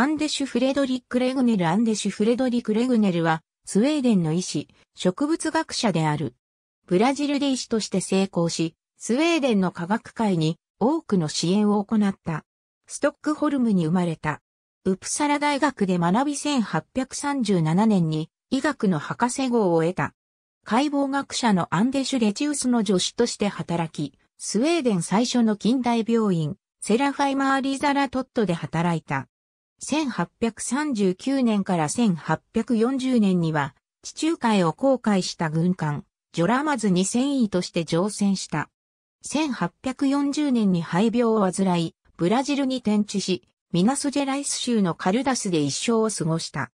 アンデシュ・フレドリック・レグネルアンデシュ・フレドリック・レグネルは、スウェーデンの医師、植物学者である。ブラジルで医師として成功し、スウェーデンの科学界に多くの支援を行った。ストックホルムに生まれた。ウプサラ大学で学び1837年に医学の博士号を得た。解剖学者のアンデシュ・レチウスの助手として働き、スウェーデン最初の近代病院、セラファイマー・リザラトットで働いた。1839年から1840年には、地中海を航海した軍艦、ジョラマズに戦意として乗船した。1840年に肺病を患い、ブラジルに転地し、ミナスジェライス州のカルダスで一生を過ごした。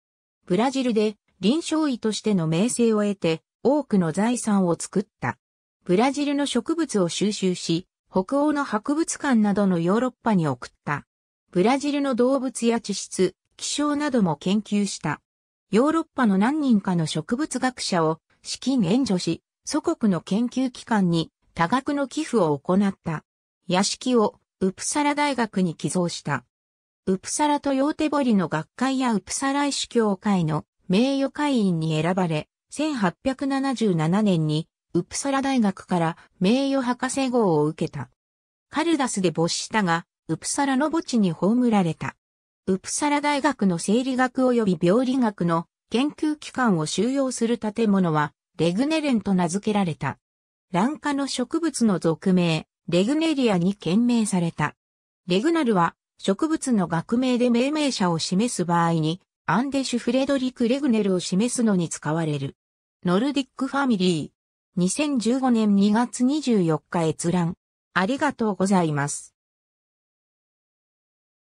ブラジルで臨床医としての名声を得て、多くの財産を作った。ブラジルの植物を収集し、北欧の博物館などのヨーロッパに送った。ブラジルの動物や地質、気象なども研究した。ヨーロッパの何人かの植物学者を資金援助し、祖国の研究機関に多額の寄付を行った。屋敷をウプサラ大学に寄贈した。ウプサラとヨーテボリの学会やウプサラ医師協会の名誉会員に選ばれ、1877年にウプサラ大学から名誉博士号を受けた。カルダスで没したが、ウプサラの墓地に葬られた。ウプサラ大学の生理学及び病理学の研究機関を収容する建物は、レグネレンと名付けられた。蘭化の植物の俗名、レグネリアに検名された。レグナルは、植物の学名で命名者を示す場合に、アンデシュ・フレドリク・レグネルを示すのに使われる。ノルディック・ファミリー。2015年2月24日閲覧。ありがとうございます。